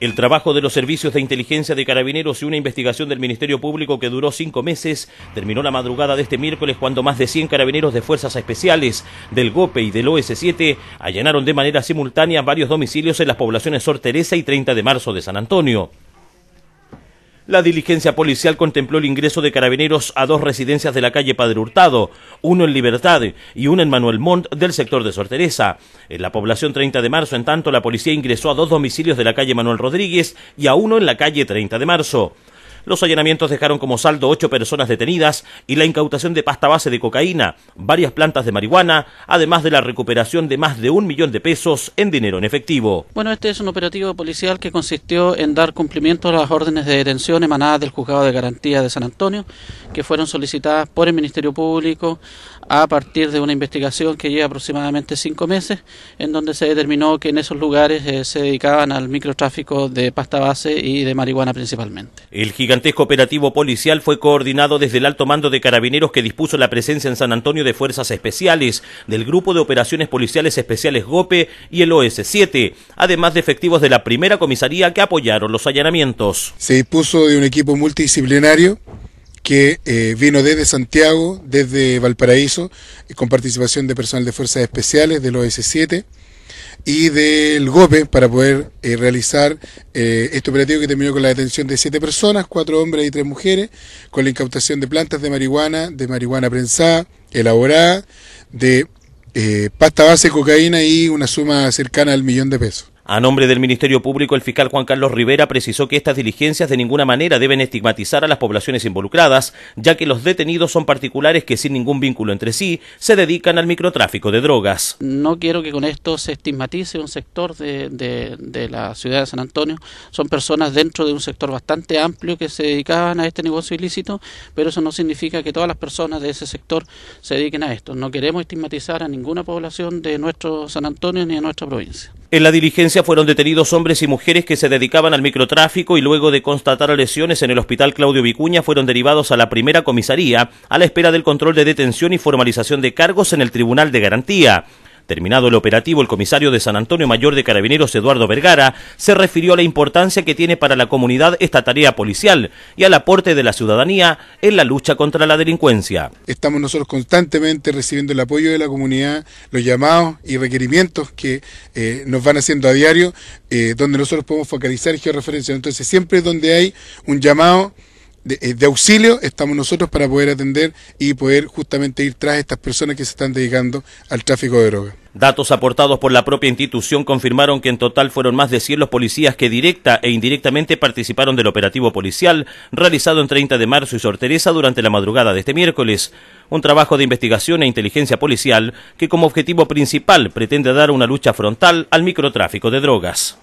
El trabajo de los servicios de inteligencia de carabineros y una investigación del Ministerio Público que duró cinco meses terminó la madrugada de este miércoles cuando más de 100 carabineros de fuerzas especiales del GOPE y del OS7 allanaron de manera simultánea varios domicilios en las poblaciones Sor Teresa y 30 de marzo de San Antonio. La diligencia policial contempló el ingreso de carabineros a dos residencias de la calle Padre Hurtado, uno en Libertad y uno en Manuel Montt del sector de Sorteresa. En la población 30 de marzo, en tanto, la policía ingresó a dos domicilios de la calle Manuel Rodríguez y a uno en la calle 30 de marzo. Los allanamientos dejaron como saldo ocho personas detenidas y la incautación de pasta base de cocaína, varias plantas de marihuana, además de la recuperación de más de un millón de pesos en dinero en efectivo. Bueno, este es un operativo policial que consistió en dar cumplimiento a las órdenes de detención emanadas del Juzgado de Garantía de San Antonio, que fueron solicitadas por el Ministerio Público a partir de una investigación que lleva aproximadamente cinco meses, en donde se determinó que en esos lugares eh, se dedicaban al microtráfico de pasta base y de marihuana principalmente. El gigante gigantesco operativo policial fue coordinado desde el alto mando de carabineros que dispuso la presencia en San Antonio de fuerzas especiales, del Grupo de Operaciones Policiales Especiales GOPE y el OS-7, además de efectivos de la primera comisaría que apoyaron los allanamientos. Se dispuso de un equipo multidisciplinario que eh, vino desde Santiago, desde Valparaíso, eh, con participación de personal de fuerzas especiales del OS-7, y del GOPE para poder eh, realizar eh, este operativo que terminó con la detención de siete personas, cuatro hombres y tres mujeres, con la incautación de plantas de marihuana, de marihuana prensada, elaborada, de eh, pasta base, cocaína y una suma cercana al millón de pesos. A nombre del Ministerio Público, el fiscal Juan Carlos Rivera precisó que estas diligencias de ninguna manera deben estigmatizar a las poblaciones involucradas, ya que los detenidos son particulares que sin ningún vínculo entre sí se dedican al microtráfico de drogas. No quiero que con esto se estigmatice un sector de, la ciudad de San Antonio. Son personas dentro de un sector bastante amplio que se dedicaban a este negocio ilícito, pero eso no significa que todas las personas de ese sector se dediquen a esto. No queremos estigmatizar a ninguna población de nuestro San Antonio ni a nuestra provincia. En la diligencia fueron detenidos hombres y mujeres que se dedicaban al microtráfico y luego de constatar lesiones en el hospital Claudio Vicuña fueron derivados a la primera comisaría a la espera del control de detención y formalización de cargos en el Tribunal de Garantía. Terminado el operativo, el comisario de San Antonio Mayor de Carabineros, Eduardo Vergara, se refirió a la importancia que tiene para la comunidad esta tarea policial y al aporte de la ciudadanía en la lucha contra la delincuencia. Estamos nosotros constantemente recibiendo el apoyo de la comunidad, los llamados y requerimientos que eh, nos van haciendo a diario, eh, donde nosotros podemos focalizar georreferencia. Entonces, siempre donde hay un llamado, de, eh, de, auxilio estamos nosotros para poder atender y poder justamente ir tras estas personas que se están dedicando al tráfico de drogas. Datos aportados por la propia institución confirmaron que en total fueron más de 100 los policías que directa e indirectamente participaron del operativo policial realizado en 30 de marzo y Sorteresa durante la madrugada de este miércoles. Un trabajo de investigación e inteligencia policial que como objetivo principal pretende dar una lucha frontal al microtráfico de drogas.